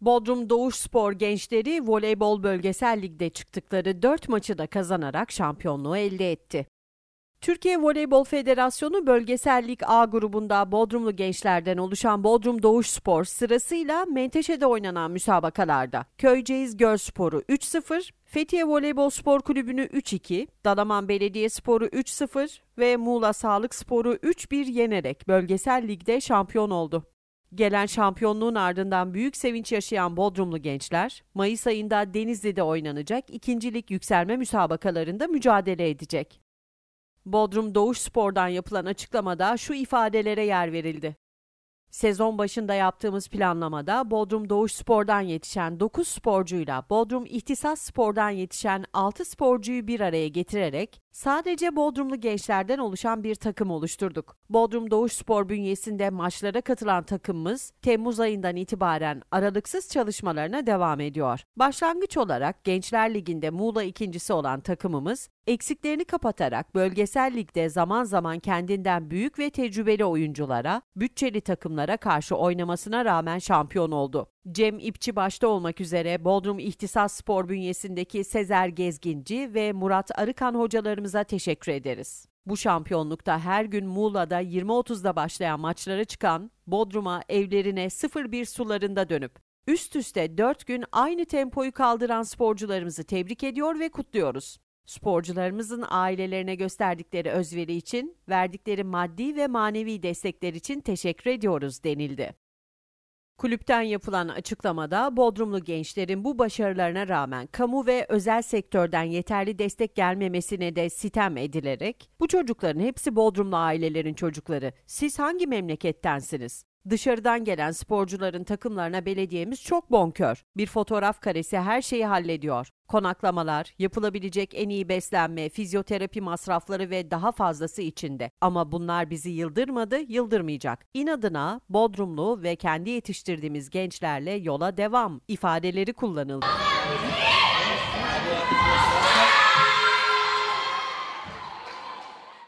Bodrum Doğuş Spor gençleri voleybol bölgesel ligde çıktıkları 4 maçı da kazanarak şampiyonluğu elde etti. Türkiye Voleybol Federasyonu Bölgesel Lig A grubunda Bodrumlu gençlerden oluşan Bodrum Doğuş Spor sırasıyla Menteşe'de oynanan müsabakalarda Köyceğiz Gölspor'u 3-0, Fethiye Voleybol Spor Kulübü'nü 3-2, Dalaman Belediye Sporu 3-0 ve Muğla Sağlık Sporu 3-1 yenerek Bölgesel Lig'de şampiyon oldu. Gelen şampiyonluğun ardından büyük sevinç yaşayan Bodrumlu gençler, Mayıs ayında Denizli'de oynanacak ikincilik yükselme müsabakalarında mücadele edecek. Bodrum Doğuş Spor'dan yapılan açıklamada şu ifadelere yer verildi. Sezon başında yaptığımız planlamada Bodrum Doğuş Spor'dan yetişen 9 sporcuyla Bodrum İhtisas Spor'dan yetişen 6 sporcuyu bir araya getirerek Sadece Bodrumlu gençlerden oluşan bir takım oluşturduk. Bodrum Doğuş Spor bünyesinde maçlara katılan takımımız Temmuz ayından itibaren aralıksız çalışmalarına devam ediyor. Başlangıç olarak Gençler Ligi'nde Muğla ikincisi olan takımımız eksiklerini kapatarak bölgesel ligde zaman zaman kendinden büyük ve tecrübeli oyunculara, bütçeli takımlara karşı oynamasına rağmen şampiyon oldu. Cem İpçi başta olmak üzere Bodrum İhtisas Spor bünyesindeki Sezer Gezginci ve Murat Arıkan hocalarımız arkadaşlarımıza teşekkür ederiz. Bu şampiyonlukta her gün Muğla'da 20.30'da başlayan maçlara çıkan Bodrum'a evlerine 0-1 sularında dönüp üst üste 4 gün aynı tempoyu kaldıran sporcularımızı tebrik ediyor ve kutluyoruz. Sporcularımızın ailelerine gösterdikleri özveri için, verdikleri maddi ve manevi destekler için teşekkür ediyoruz denildi. Kulüpten yapılan açıklamada Bodrumlu gençlerin bu başarılarına rağmen kamu ve özel sektörden yeterli destek gelmemesine de sitem edilerek bu çocukların hepsi Bodrumlu ailelerin çocukları. Siz hangi memlekettensiniz? Dışarıdan gelen sporcuların takımlarına belediyemiz çok bonkör. Bir fotoğraf karesi her şeyi hallediyor. Konaklamalar, yapılabilecek en iyi beslenme, fizyoterapi masrafları ve daha fazlası içinde. Ama bunlar bizi yıldırmadı, yıldırmayacak. İnadına Bodrumlu ve kendi yetiştirdiğimiz gençlerle yola devam ifadeleri kullanıldı.